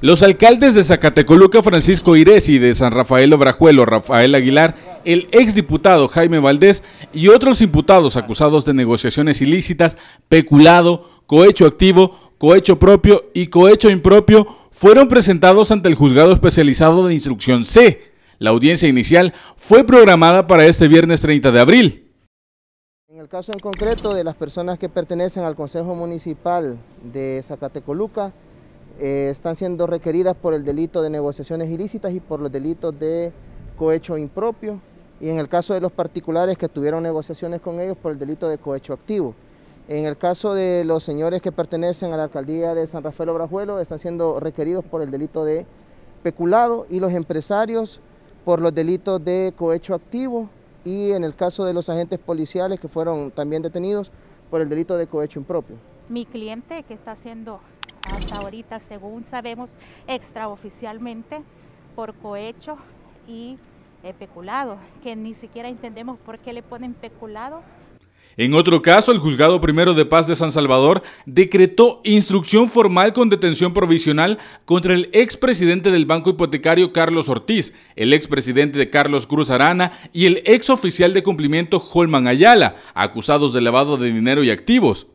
Los alcaldes de Zacatecoluca, Francisco y de San Rafael Obrajuelo, Rafael Aguilar, el exdiputado Jaime Valdés y otros imputados acusados de negociaciones ilícitas, peculado, cohecho activo, cohecho propio y cohecho impropio, fueron presentados ante el juzgado especializado de instrucción C. La audiencia inicial fue programada para este viernes 30 de abril el caso en concreto de las personas que pertenecen al Consejo Municipal de Zacatecoluca, eh, están siendo requeridas por el delito de negociaciones ilícitas y por los delitos de cohecho impropio, y en el caso de los particulares que tuvieron negociaciones con ellos por el delito de cohecho activo. En el caso de los señores que pertenecen a la alcaldía de San Rafael Obrajuelo, están siendo requeridos por el delito de peculado y los empresarios por los delitos de cohecho activo, y en el caso de los agentes policiales que fueron también detenidos por el delito de cohecho impropio. Mi cliente que está haciendo hasta ahorita, según sabemos, extraoficialmente por cohecho y eh, peculado, que ni siquiera entendemos por qué le ponen peculado en otro caso, el Juzgado Primero de Paz de San Salvador decretó instrucción formal con detención provisional contra el expresidente del Banco Hipotecario Carlos Ortiz, el expresidente de Carlos Cruz Arana y el exoficial de cumplimiento Holman Ayala, acusados de lavado de dinero y activos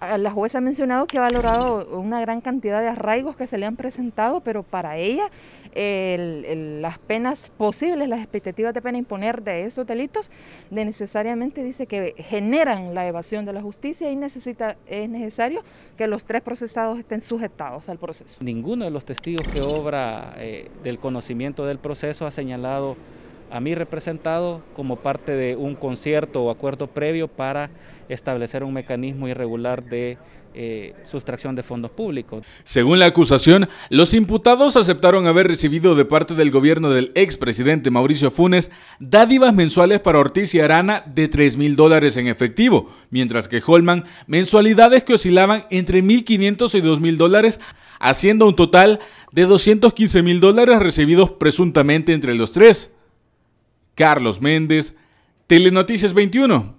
la jueza ha mencionado que ha valorado una gran cantidad de arraigos que se le han presentado, pero para ella las penas posibles, las expectativas de pena imponer de estos delitos, de necesariamente dice que generan la evasión de la justicia y es necesario que los tres procesados estén sujetados al proceso. Ninguno de los testigos que obra eh, del conocimiento del proceso ha señalado a mí representado como parte de un concierto o acuerdo previo para establecer un mecanismo irregular de eh, sustracción de fondos públicos. Según la acusación, los imputados aceptaron haber recibido de parte del gobierno del expresidente Mauricio Funes dádivas mensuales para Ortiz y Arana de 3 mil dólares en efectivo, mientras que Holman mensualidades que oscilaban entre 1.500 y 2 mil dólares, haciendo un total de 215 mil dólares recibidos presuntamente entre los tres. Carlos Méndez, Telenoticias 21,